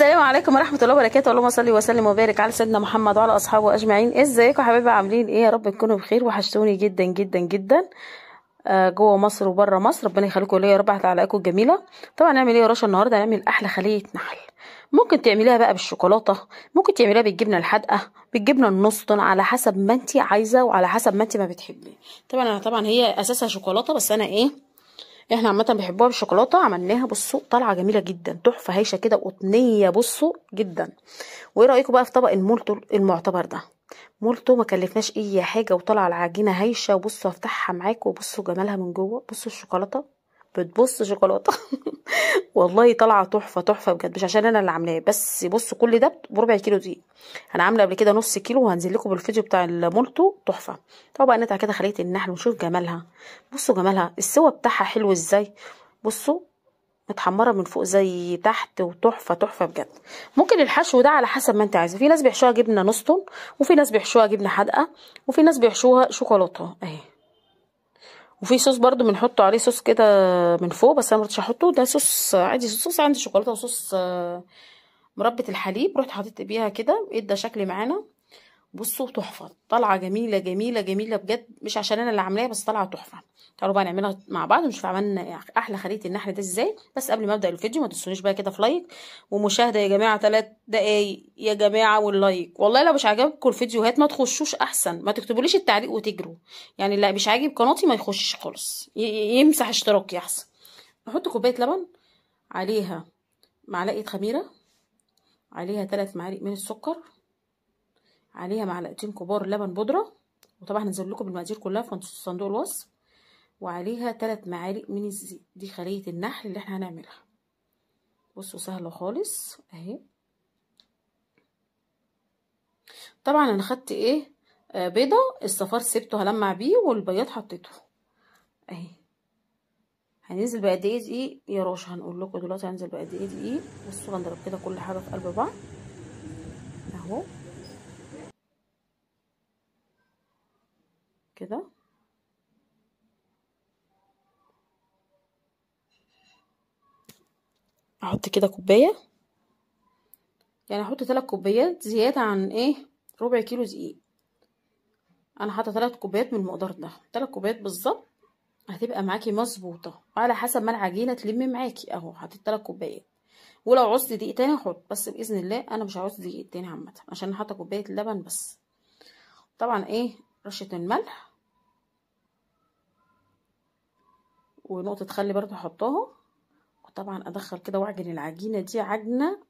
السلام عليكم ورحمه الله وبركاته اللهم صل وسلم وبارك على سيدنا محمد وعلى اصحابه اجمعين ازيكم يا حبايبي عاملين ايه يا رب تكونوا بخير وحشتوني جدا جدا جدا آه، جوه مصر وبره مصر ربنا يخليكم ليا يا رب على تعليقاتكم الجميله طبعا نعمل ايه يا رشا النهارده هنعمل احلى خليه نحل ممكن تعمليها بقى بالشوكولاته ممكن تعمليها بالجبنه الحادقه بالجبنه النص طن على حسب ما انت عايزه وعلى حسب ما انت ما بتحبي طبعا انا طبعا هي اساسها شوكولاته بس انا ايه احنا عامه بنحبوها بالشوكولاته عملناها بصوا طالعه جميله جدا تحفه هايشه كده وقطنيه بصوا جدا وايه رايكم بقى في طبق المولتو المعتبر ده مولتو ما كلفناش اي حاجه وطالعه العجينه هايشه وبصوا هفتحها معاكم وبصوا جمالها من جوه بصوا الشوكولاته بتبص شوكولاته والله طالعه تحفه تحفه بجد مش عشان انا اللي عاملاه بس بص كل ده بربع كيلو دقيق انا عامله قبل كده نص كيلو وهنزل لكم بالفيديو بتاع المولتو تحفه طبعا بقى كده خليه النحل ونشوف جمالها بصوا جمالها السوا بتاعها حلو ازاي بصوا متحمره من فوق زي تحت وتحفه تحفه بجد ممكن الحشو ده على حسب ما انت عايزه في ناس بيحشوها جبنه نص وفي ناس بيحشوها جبنه حادقه وفي ناس بيحشوها شوكولاته اهي وفي صوص برضو بنحطه عليه صوص كده من فوق بس انا مرتش احطه ده صوص عادي صوص عندي شوكولاته وصوص آه، مربة الحليب رحت حطيت بيها كده ادى شكل معانا بصوا تحفه طالعه جميله جميله جميله بجد مش عشان انا اللي عاملاها بس طالعه تحفه تعالوا بقى نعملها مع بعض ونشوف عملنا احلى خليه النحل ده ازاي بس قبل ما ابدا الفيديو ما تنسونيش بقى كده في لايك ومشاهده يا جماعه ثلاث دقايق يا جماعه واللايك والله لو مش عاجبكم الفيديوهات ما تخشوش احسن ما تكتبوليش التعليق وتجروا يعني اللي مش عاجب قناتي ما يخشش خالص يمسح اشتراكي احسن نحط كوبايه لبن عليها معلقه خميره عليها ثلاث معالق من السكر عليها معلقتين كبار لبن بودرة وطبعا هنزل لكم المقادير كلها في صندوق الوصف وعليها ثلاث معالق من الزيت دي خلية النحل اللي احنا هنعملها بصوا سهلة خالص اهي طبعا انا خدت ايه آه بيضة الصفار سبته هلمع بيه والبياض حطيته اهي هننزل بقد ايه دقيق يا رشا هنقول لكم دلوقتي هنزل بقد ايه دقيق بصوا هنضرب كده كل حاجة في قلب بعض اهو كده احط كده كوبايه يعني احط ثلاث كوبايات زياده عن ايه ربع كيلو دقيق انا حاطه ثلاث كوبايات من المقدار ده ثلاث كوبايات بالظبط هتبقى معاكي مظبوطه وعلى حسب ما العجينه تلم معاكي اهو حطيت ثلاث كوبايات ولو عوزت دقيق تاني احط بس باذن الله انا مش عاوز دقيق تاني عامه عشان حاطه كوبايه لبن بس طبعا ايه رشه الملح ونقطه خل برضو احطها وطبعا ادخل كده واعجن العجينه دي عجنه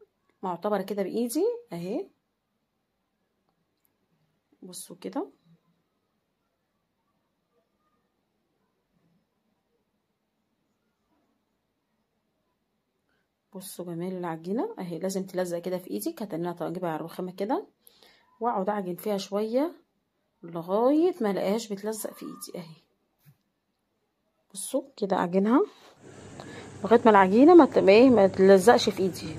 معتبره كده بايدي اهي بصوا كده بصوا جمال العجينه اهي لازم تلزق كده في ايدي هتنيها تجيبها على الرخامه كده واقعد اعجن فيها شويه لغايه ما الاقيهاش بتلزق في ايدي اهي بصوا كده اعجنها لغايه ما العجينه ما ايه ما تلزقش في ايدي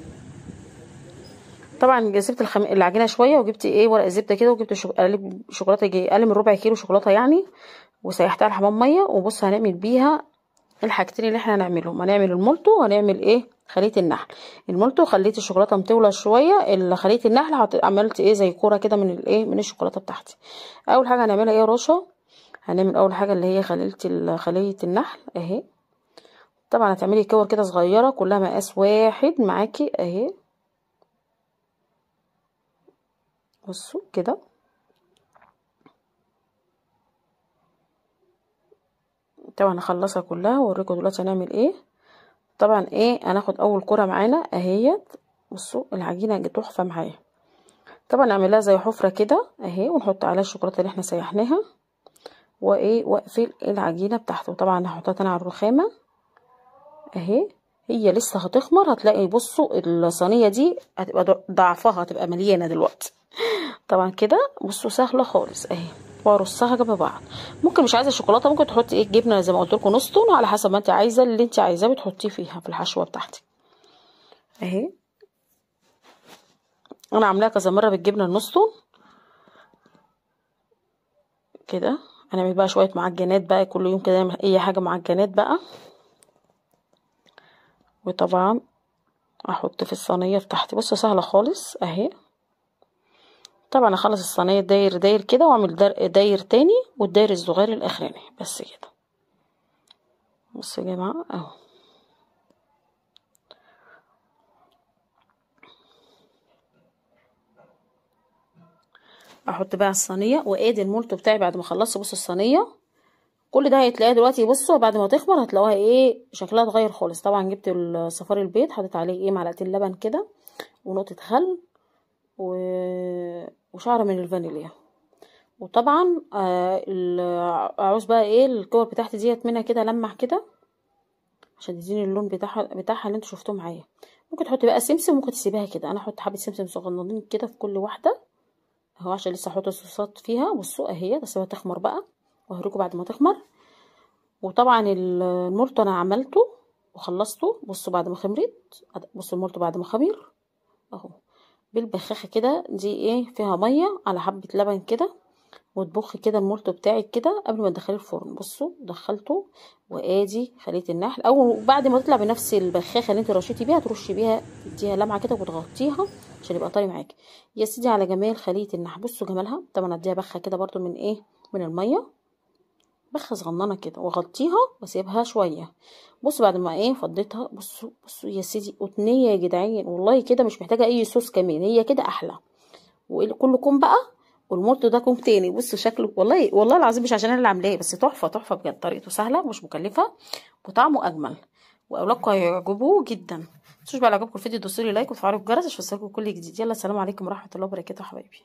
طبعا سبت الخم... العجينه شويه وجبت ايه ورق زبده كده وجبت شو... قالب شوكولاته جي اقل من ربع كيلو شوكولاته يعني وسيحتها على حمام ميه وبص هنعمل بيها الحاجتين اللي احنا هنعملهم هنعمل المولتو وهنعمل ايه خليه النحل المولتو خليت الشوكولاته مطوله شويه اللي النحل عملت ايه زي كوره كده من الايه من الشوكولاته بتاعتي اول حاجه هنعملها ايه يا هنعمل اول حاجه اللي هي خليه خليه النحل اهي طبعا هتعملي كور كده صغيره كلها مقاس واحد معاكي اهي بصوا كده طبعا هخلصها كلها واوريكم دلوقتي هنعمل ايه طبعا ايه هناخد اول كره معانا اهيت بصوا العجينه تحفه معايا طبعا نعملها زي حفره كده اهي ونحط عليها الشوكولاته اللي احنا سيحناها وايه واقفل العجينه بتاعته طبعا هحطها تاني على الرخامه اهي هي لسه هتخمر هتلاقي بصوا الصينيه دي هتبقى ضعفها هتبقى مليانه دلوقتي طبعا كده بصوا سهله خالص اهي وارصها جنب بعض ممكن مش عايزه شوكولاته ممكن تحطي ايه جبنه زي ما قلت لكم نص طن على حسب ما انت عايزه اللي انت عايزاه بتحطيه فيها في الحشوه بتاعتك اهي انا عاملاها كذا مره بالجبنه النص طن كده هنعمل بقى شويه معجنات بقى كل يوم كده نعمل اي حاجه معجنات بقى وطبعا احط في الصينيه بتاعتي بصوا سهله خالص اهي طبعا اخلص الصينيه داير داير كده واعمل داير تاني والداير الصغير الاخراني بس كده بصوا يا جماعه اهو احط بقى الصينيه وادي المولتو بتاعي بعد ما خلصت بصوا الصينيه كل ده هتلاقيها دلوقتي بصوا بعد ما تخمر هتلاقوها ايه شكلها اتغير خالص طبعا جبت صفار البيض حطيت عليه ايه معلقتين لبن كده ونقطه خل و... وشعره من الفانيليا وطبعا آه عاوز بقى ايه الكور بتاعتي ديت منها كده لمع كده عشان تديني اللون بتاعها بتاعها اللي انتوا شفتوه معايا ممكن تحطي بقى سمسم ممكن تسيبيها كده انا احط حبه سمسم صغننين كده في كل واحده اهو عشان لسه هحط الصوصات فيها والسوق اهي بس تخمر بقى وهوريكوا بعد ما تخمر وطبعا المولتو انا عملته وخلصته بصوا بعد ما خمرت بصوا المولتو بعد ما خمر اهو بالبخاخه كده دي ايه فيها ميه على حبه لبن كده وتبخ كده المولتو بتاعك كده قبل ما تدخليه الفرن بصوا دخلته وادي خليه النحل او بعد ما تطلع بنفس البخاخه اللي انت رشيتي بيها ترشي بيها تديها لمعه كده وتغطيها عشان يبقى طري معاك يا سيدي على جمال خليه النحل بصوا جمالها طبعا اديها بخه كده برضو من ايه من الميه بخه صغننه كده واغطيها واسيبها شويه بصوا بعد ما ايه فضيتها بصوا بصوا يا سيدي قطنيه يا جدعان والله كده مش محتاجه اي صوص كمان هي كده احلى وكلكم كوم بقى والمرط ده كوم تاني بصوا شكله والله والله العظيم مش عشان انا اللي عاملاه بس تحفه تحفه بجد طريقته سهله مش مكلفه وطعمه اجمل واولادكم هيعجبوه جدا متنسوش بقى لو عجبكم الفيديو دوسوا لي لايك وتفعلوا الجرس عشان كل جديد يلا السلام عليكم ورحمه الله وبركاته يا حبايبي